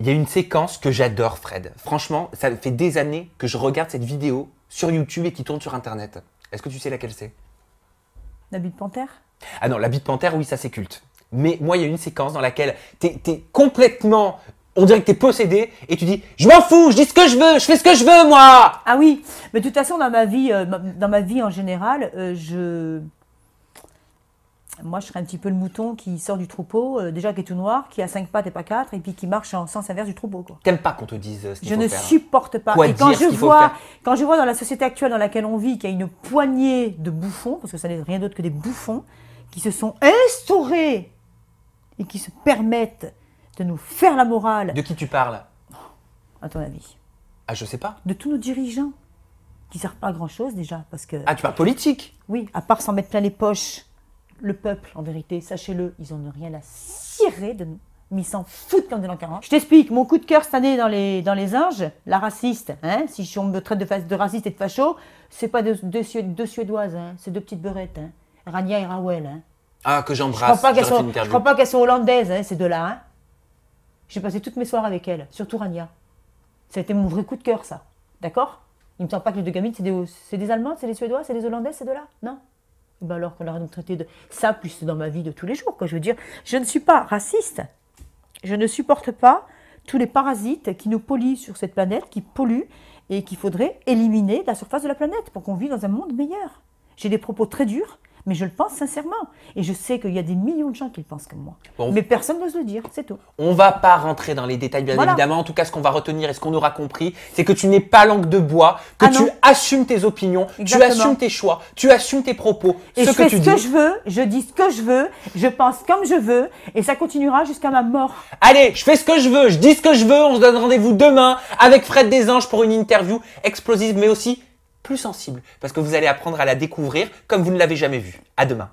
Il y a une séquence que j'adore, Fred. Franchement, ça fait des années que je regarde cette vidéo sur YouTube et qui tourne sur Internet. Est-ce que tu sais laquelle c'est La bite panthère Ah non, la bite panthère, oui, ça c'est culte. Mais moi, il y a une séquence dans laquelle t'es es complètement on dirait que t'es possédé et tu dis je m'en fous, je dis ce que je veux, je fais ce que je veux moi. Ah oui, mais de toute façon dans ma vie, euh, dans ma vie en général, euh, je moi, je serais un petit peu le mouton qui sort du troupeau, euh, déjà qui est tout noir, qui a cinq pattes et pas quatre, et puis qui marche en sens inverse du troupeau. T'aimes pas qu'on te dise euh, hein ce Je ne supporte pas. et quand je vois, quand je vois dans la société actuelle dans laquelle on vit qu'il y a une poignée de bouffons, parce que ça n'est rien d'autre que des bouffons, qui se sont instaurés et qui se permettent de nous faire la morale, De qui tu parles à ton avis, Ah, je sais pas. de tous nos dirigeants, qui ne servent pas à grand chose déjà, parce que Ah, tu parles politique oui, à part s'en mettre plein les poches le peuple, en vérité, sachez-le, ils n'ont ont rien à cirer de nous. Mais ils s'en foutent comme ils 40. Je t'explique, mon coup de cœur cette année dans les, dans les la raciste, hein, si on me traite de, de raciste et de facho, c'est pas deux de, de Suédoises, hein, c'est deux petites beurettes, hein, Rania et Rawel. Hein. Ah, que j'embrasse. Je ne crois, pas qu'elles sont hollandaises, hein, ces deux-là. J'ai passé toutes mes soirées avec elles, surtout Rania. Ça a été mon vrai coup de cœur, ça. D'accord Il me semble pas que les deux gamines, c'est des, c'est des Allemandes, c'est des Suédois, c'est des Hollandais, c'est de là Non eh ben, alors qu'on a traité de ça, plus dans ma vie de tous les jours. Quoi. Je veux dire, je ne suis pas raciste. Je ne supporte pas tous les parasites qui nous polluent sur cette planète, qui polluent et qu'il faudrait éliminer de la surface de la planète pour qu'on vive dans un monde meilleur. J'ai des propos très durs mais je le pense sincèrement. Et je sais qu'il y a des millions de gens qui le pensent comme moi. mais personne n'ose le dire, c'est tout. On va pas rentrer dans les détails, bien évidemment. En tout cas, ce qu'on va retenir et ce qu'on aura compris, c'est que tu n'es pas langue de bois, que ah tu assumes tes opinions, tu assumes tes choix, tu assumes tes propos. Et ce je que fais ce que je veux, je dis ce que je veux, je pense comme je veux, et ça continuera jusqu'à ma mort. Allez, je fais ce que je veux, je dis ce que je veux. On se donne rendez-vous demain avec Fred Desanges pour une interview explosive, mais aussi plus sensible parce que vous allez apprendre à la découvrir comme vous ne l'avez jamais vue. À demain.